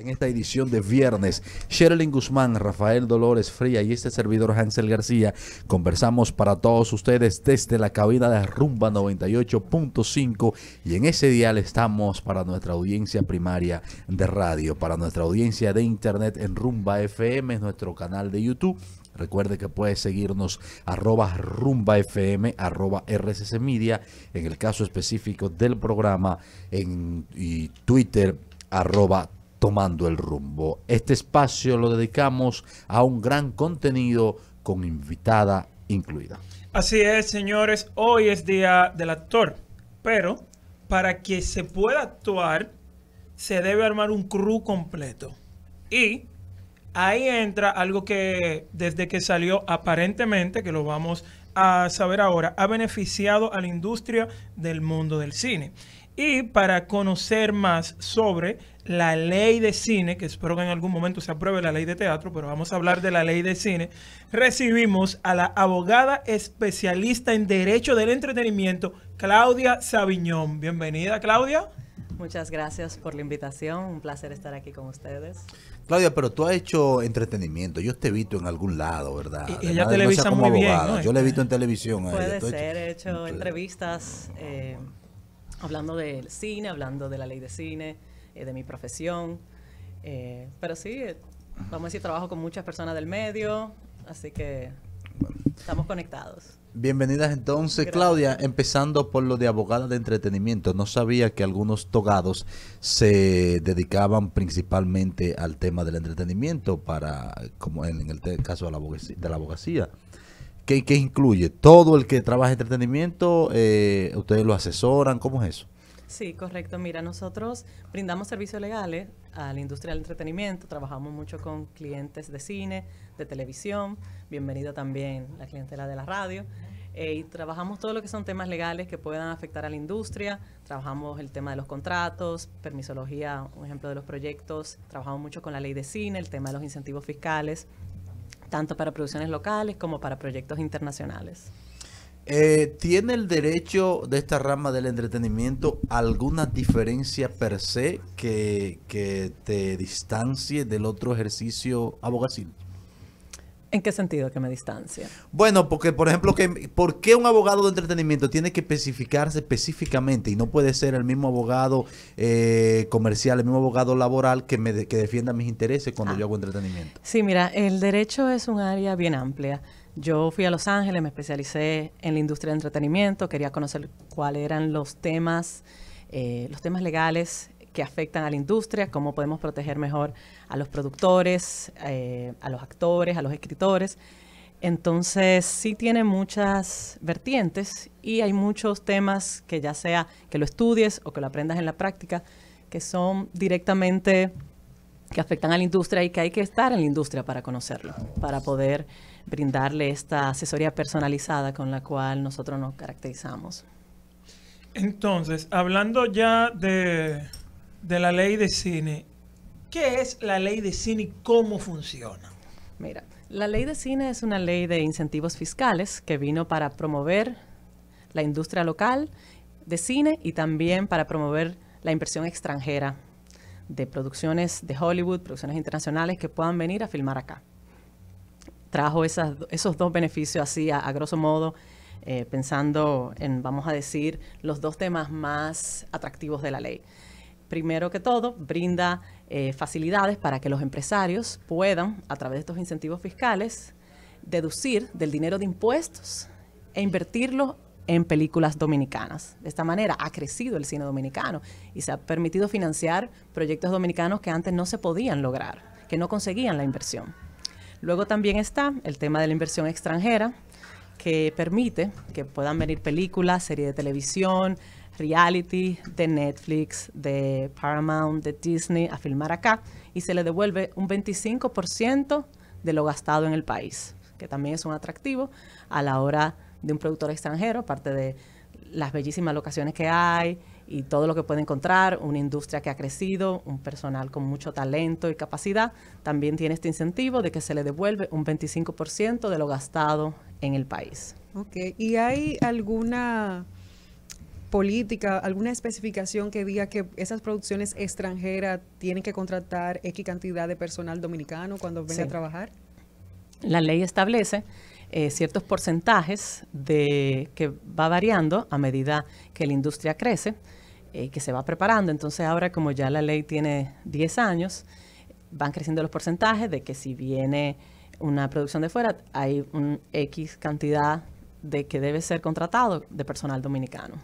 en esta edición de viernes. Sherilyn Guzmán, Rafael Dolores Fría y este servidor Hansel García conversamos para todos ustedes desde la cabina de Rumba 98.5 y en ese dial estamos para nuestra audiencia primaria de radio, para nuestra audiencia de internet en Rumba FM, nuestro canal de YouTube. Recuerde que puede seguirnos arroba rumba fm arroba rcc media en el caso específico del programa en y Twitter arroba Tomando el rumbo. Este espacio lo dedicamos a un gran contenido con invitada incluida. Así es, señores, hoy es día del actor, pero para que se pueda actuar se debe armar un crew completo. Y ahí entra algo que desde que salió aparentemente, que lo vamos a saber ahora, ha beneficiado a la industria del mundo del cine. Y para conocer más sobre la ley de cine, que espero que en algún momento se apruebe la ley de teatro, pero vamos a hablar de la ley de cine, recibimos a la abogada especialista en Derecho del Entretenimiento, Claudia Sabiñón. Bienvenida, Claudia. Muchas gracias por la invitación, un placer estar aquí con ustedes. Claudia, pero tú has hecho entretenimiento. Yo te he visto en algún lado, ¿verdad? Y, e-, ella televisa muy abogada. Yo la he este, visto en televisión. Puede ser, hecho, he entrevistas. Eh, hablando del cine, hablando de la ley de cine, eh, de mi profesión. Eh, pero sí, eh, vamos a decir, trabajo con muchas personas del medio, así que estamos conectados. Bienvenidas entonces, Claudia, empezando por lo de abogada de entretenimiento. No sabía que algunos togados se dedicaban principalmente al tema del entretenimiento para, como en el caso De la abogacía. ¿Qué, incluye? ¿Todo el que trabaja entretenimiento, eh, ustedes lo asesoran? ¿Cómo es eso? Sí, correcto. Mira, nosotros brindamos servicios legales a la industria del entretenimiento, trabajamos mucho con clientes de cine, de televisión, bienvenido también la clientela de la radio. Eh, y trabajamos todo lo que son temas legales que puedan afectar a la industria, trabajamos el tema de los contratos, permisología, un ejemplo de los proyectos, trabajamos mucho con la ley de cine, el tema de los incentivos fiscales, tanto para producciones locales como para proyectos internacionales. Eh, ¿Tiene el derecho de esta rama del entretenimiento alguna diferencia per se que, que te distancie del otro ejercicio abogacil? ¿En qué sentido que me distancia? Bueno, porque por ejemplo, que, ¿por qué un abogado de entretenimiento tiene que especificarse específicamente y no puede ser el mismo abogado eh, comercial, el mismo abogado laboral que, me que defienda mis intereses cuando ah. yo hago entretenimiento? Sí, mira, el derecho es un área bien amplia. Yo fui a Los Ángeles, me especialicé en la industria de entretenimiento, quería conocer cuáles eran los temas, eh, los temas legales que afectan a la industria, cómo podemos proteger mejor a los productores, eh, a los actores, a los escritores. Entonces sí tiene muchas vertientes y hay muchos temas que ya sea que lo estudies o que lo aprendas en la práctica, que son directamente que afectan a la industria y que hay que estar en la industria para conocerlo, para poder brindarle esta asesoría personalizada con la cual nosotros nos caracterizamos. Entonces, hablando ya de, de la ley de cine, ¿qué es la ley de cine y cómo funciona? Mira, la ley de cine es una ley de incentivos fiscales que vino para promover la industria local de cine y también para promover la inversión extranjera de producciones de Hollywood, producciones internacionales que puedan venir a filmar acá. Trajo esos dos beneficios así, a, grosso modo, eh, pensando en, vamos a decir, los dos temas más atractivos de la ley primero que todo, brinda eh, facilidades para que los empresarios puedan, a través de estos incentivos fiscales, deducir del dinero de impuestos e invertirlo en películas dominicanas. De esta manera ha crecido el cine dominicano y se ha permitido financiar proyectos dominicanos que antes no se podían lograr, que no conseguían la inversión. Luego también está el tema de la inversión extranjera, que permite que puedan venir películas, series de televisión, reality de Netflix, de Paramount, de Disney a filmar acá y se le devuelve un 25% de lo gastado en el país, que también es un atractivo a la hora de un productor extranjero, aparte de las bellísimas locaciones que hay y todo lo que puede encontrar, una industria que ha crecido, un personal con mucho talento y capacidad, también tiene este incentivo de que se le devuelve un 25% de lo gastado en el país. Ok, ¿y hay alguna política, alguna especificación que diga que esas producciones extranjeras tienen que contratar X cantidad de personal dominicano cuando venga a trabajar? La ley establece eh, ciertos porcentajes de que va variando a medida que la industria crece, y eh, que se va preparando. Entonces ahora como ya la ley tiene 10 años, van creciendo los porcentajes de que si viene una producción de fuera, hay un X cantidad de que debe ser contratado de personal dominicano.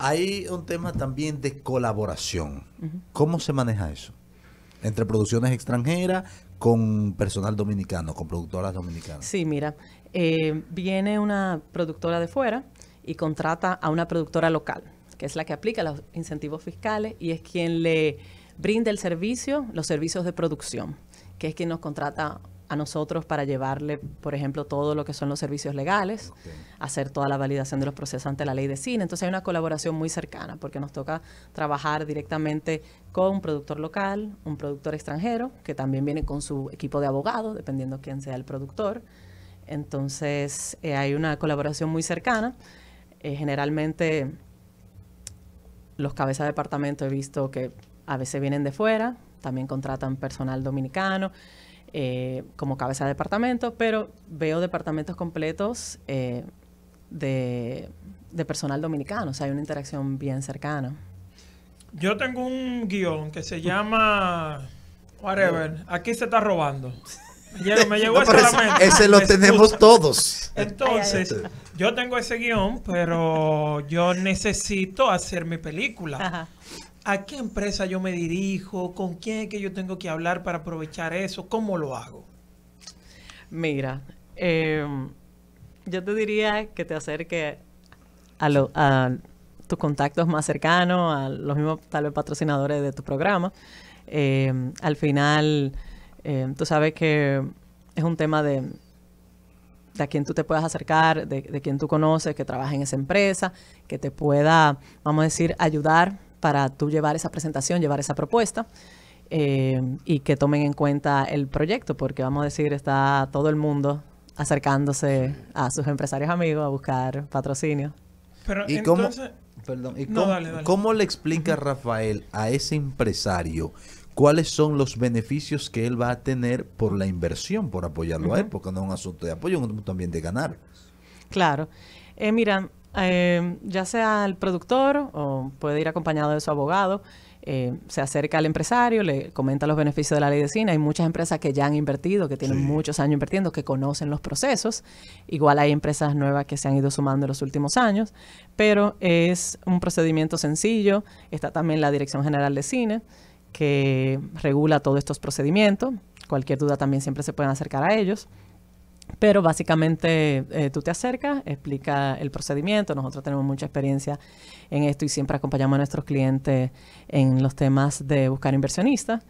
Hay un tema también de colaboración. ¿Cómo se maneja eso? Entre producciones extranjeras, con personal dominicano, con productoras dominicanas. Sí, mira, eh, viene una productora de fuera y contrata a una productora local, que es la que aplica los incentivos fiscales y es quien le brinda el servicio, los servicios de producción, que es quien nos contrata a nosotros para llevarle, por ejemplo, todo lo que son los servicios legales, hacer toda la validación de los procesos ante la ley de cine. Entonces hay una colaboración muy cercana porque nos toca trabajar directamente con un productor local, un productor extranjero, que también viene con su equipo de abogados, dependiendo quién sea el productor. Entonces eh, hay una colaboración muy cercana. Eh, generalmente los cabezas de departamento he visto que a veces vienen de fuera, también contratan personal dominicano. Eh, como cabeza de departamento, pero veo departamentos completos eh, de, de, personal dominicano, o sea, hay una interacción bien cercana. Yo tengo un guión que se llama Whatever, aquí se está robando. Ya, me llegó ese, ese lo tenemos todos. Entonces, yo tengo ese guión, pero yo necesito hacer mi película. ¿A qué empresa yo me dirijo? ¿Con quién es que yo tengo que hablar para aprovechar eso? ¿Cómo lo hago? Mira, em, yo te diría que te acerques a, tus contactos más cercanos, a los mismos tal vez patrocinadores de tu programa. Em, al final eh, tú sabes que es un tema de, a quién tú te puedas acercar, de, quien quién tú conoces, que trabaja en esa empresa, que te pueda, vamos a decir, ayudar para tú llevar esa presentación, llevar esa propuesta. Eh, y que tomen en cuenta el proyecto, porque vamos a decir, está todo el mundo acercándose a sus empresarios amigos a buscar patrocinio. Pero ¿Y entonces... perdón, cómo, le explica Rafael a ese empresario cuáles son los beneficios que él va a tener por la inversión, por apoyarlo a él, porque no es un asunto de apoyo, es también de ganar. Claro. Eh, mira, eh, ya sea el productor o puede ir acompañado de su abogado, eh, se acerca al empresario, le comenta los beneficios de la ley de cine. Hay muchas empresas que ya han invertido, que tienen muchos años invirtiendo, que conocen los procesos. Igual hay empresas nuevas que se han ido sumando en los últimos años, pero es un procedimiento sencillo. Está también la Dirección General de Cine que regula todos estos procedimientos. Cualquier duda también siempre se pueden acercar a ellos. Pero básicamente eh, tú te acercas, explica el procedimiento. Nosotros tenemos mucha experiencia en esto y siempre acompañamos a nuestros clientes en los temas de buscar inversionistas.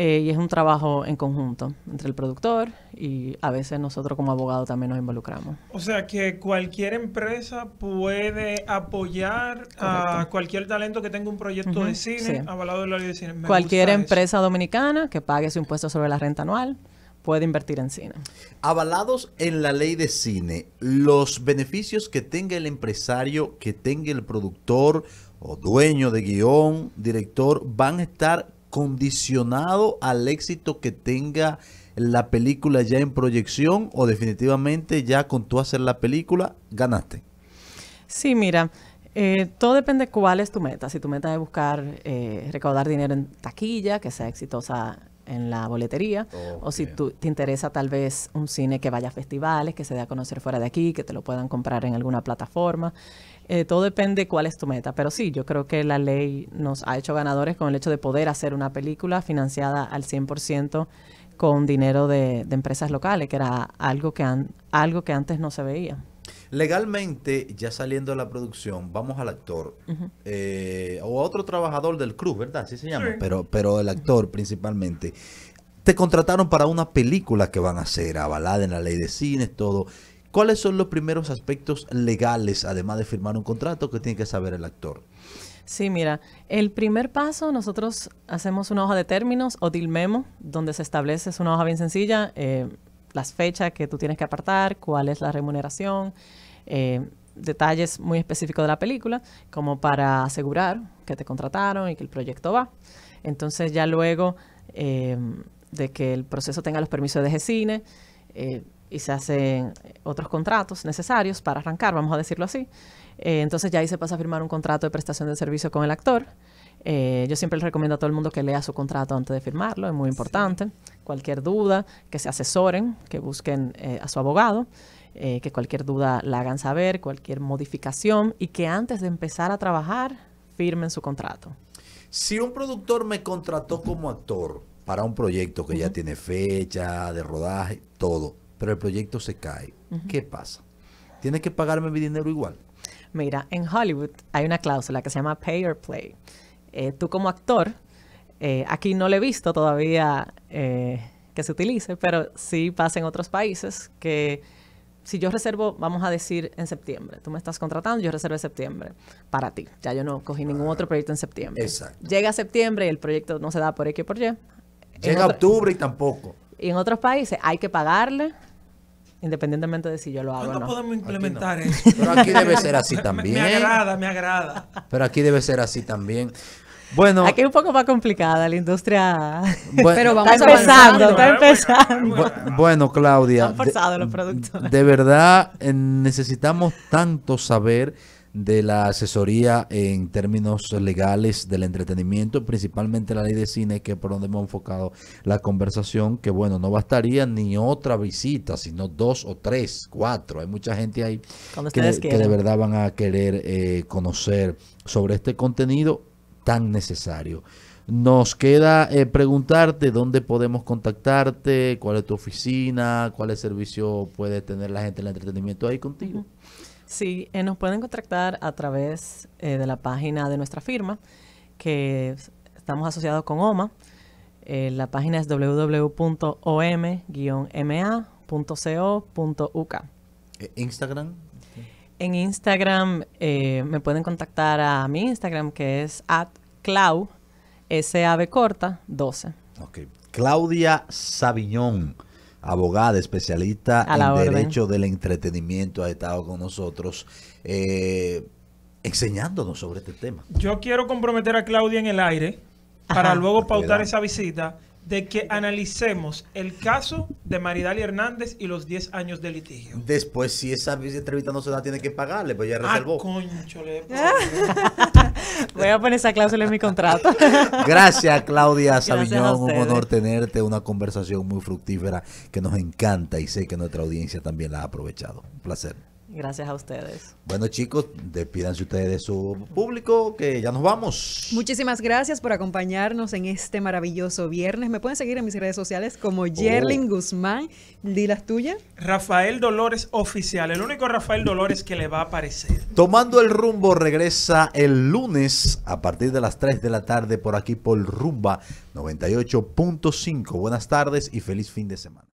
Eh, y es un trabajo en conjunto entre el productor y a veces nosotros como abogados también nos involucramos. O sea que cualquier empresa puede apoyar a cualquier talento que tenga un proyecto de cine avalado de la ley de cine. cualquier empresa dominicana que pague su impuesto sobre la renta anual puede invertir en cine. Avalados en la ley de cine, los beneficios que tenga el empresario, que tenga el productor o dueño de guión, director, van a estar condicionado al éxito que tenga la película ya en proyección o definitivamente ya con tú hacer la película ganaste? Sí, mira, eh, todo depende cuál es tu meta. Si tu meta es buscar eh, recaudar dinero en taquilla, que sea exitosa en la boletería, o si te interesa tal vez un cine que vaya a festivales, que se dé a conocer fuera de aquí, que te lo puedan comprar en alguna plataforma. Eh, todo depende cuál es tu meta, pero sí, yo creo que la ley nos ha hecho ganadores con el hecho de poder hacer una película financiada al 100% con dinero de, empresas locales, que era algo que, algo que antes no se veía. Legalmente, ya saliendo de la producción, vamos al actor eh, o a otro trabajador del Cruz, ¿verdad? Así se llama. Pero, pero el actor principalmente. Te contrataron para una película que van a hacer, avalada en la ley de cines, todo. ¿Cuáles son los primeros aspectos legales, además de firmar un contrato, que tiene que saber el actor? Sí, mira, el primer paso nosotros hacemos una hoja de términos o deal memo, donde se establece, es una hoja bien sencilla, eh, las fechas que tú tienes que apartar, cuál es la remuneración, eh, detalles muy específicos de la película, como para asegurar que te contrataron y que el proyecto va. Entonces ya luego eh, de que el proceso tenga los permisos de G-Cine, y se hacen eh, otros contratos necesarios para arrancar, vamos a decirlo así. Eh, entonces ya ahí se pasa a firmar un contrato de prestación de servicio con el actor. Eh, yo siempre les recomiendo a todo el mundo que lea su contrato antes de firmarlo, es muy importante. Cualquier duda, que se asesoren, que busquen a su abogado, que cualquier duda la hagan saber, cualquier modificación y que antes de empezar a trabajar firmen su contrato. Si un productor me contrató como actor para un proyecto que ya tiene fecha de rodaje, todo, pero el proyecto se cae. ¿Qué pasa? ¿Tienes que pagarme mi dinero igual? Mira, en Hollywood hay una cláusula que se llama pay or play. Eh, tú como actor, eh, aquí no le he visto todavía eh, que se utilice, pero sí pasa en otros países que si yo reservo, vamos a decir en septiembre, tú me estás contratando, yo reservo septiembre para ti. Ya yo no cogí ningún otro ah, proyecto en septiembre. Exacto. Llega septiembre y el proyecto no se da por X por Y. Llega octubre y tampoco. Y en otros países hay que pagarle independientemente de si yo lo hago o no. podemos implementar eso. Pero aquí debe ser así también. Me, agrada, me agrada. Pero aquí debe ser así también. Bueno, aquí es un poco más complicada la industria. Bueno, pero vamos está empezando, está empezando. Bueno, Claudia. forzado los productores. De verdad, eh, necesitamos tanto saber de la asesoría en términos legales del entretenimiento, principalmente la ley de cine, que es por donde hemos enfocado la conversación, que bueno, no bastaría ni otra visita, sino dos o tres, cuatro. Hay mucha gente ahí que, de verdad van a querer eh, conocer sobre este contenido tan necesario. Nos queda eh, preguntarte dónde podemos contactarte, cuál es tu oficina, cuál es el servicio puede tener la gente del entretenimiento ahí contigo. Sí, eh, nos pueden contactar a través eh, de la página de nuestra firma, que estamos asociados con OMA. Eh, la página es www.om-ma.co.uk. ¿E ¿Instagram? En Instagram me pueden contactar a mi Instagram, que es at clau, s corta, 12. Claudia Sabiñón abogada especialista en derecho del entretenimiento, ha estado con nosotros. Eh, enseñándonos sobre este tema. Yo quiero comprometer a Claudia en el aire para luego pautar esa visita de que analicemos el caso de Maridali Hernández y los 10 años de litigio. Después, si esa entrevista no se la tiene que pagarle, pues ya ah, reservó. Ah, Voy a poner esa cláusula en mi contrato. Gracias, Claudia Sabiñón. Un honor tenerte. Una conversación muy fructífera que nos encanta y sé que nuestra audiencia también la ha aprovechado. Un placer. Gracias a ustedes. Bueno, chicos, despídanse ustedes de su público, que ya nos vamos. Muchísimas gracias por acompañarnos en este maravilloso viernes. Me pueden seguir en mis redes sociales como oh. Yerling Guzmán. Di las tuyas. Rafael Dolores Oficial, el único Rafael Dolores que le va a aparecer. Tomando el rumbo, regresa el lunes a partir de las 3 de la tarde por aquí por Rumba 98.5. Buenas tardes y feliz fin de semana.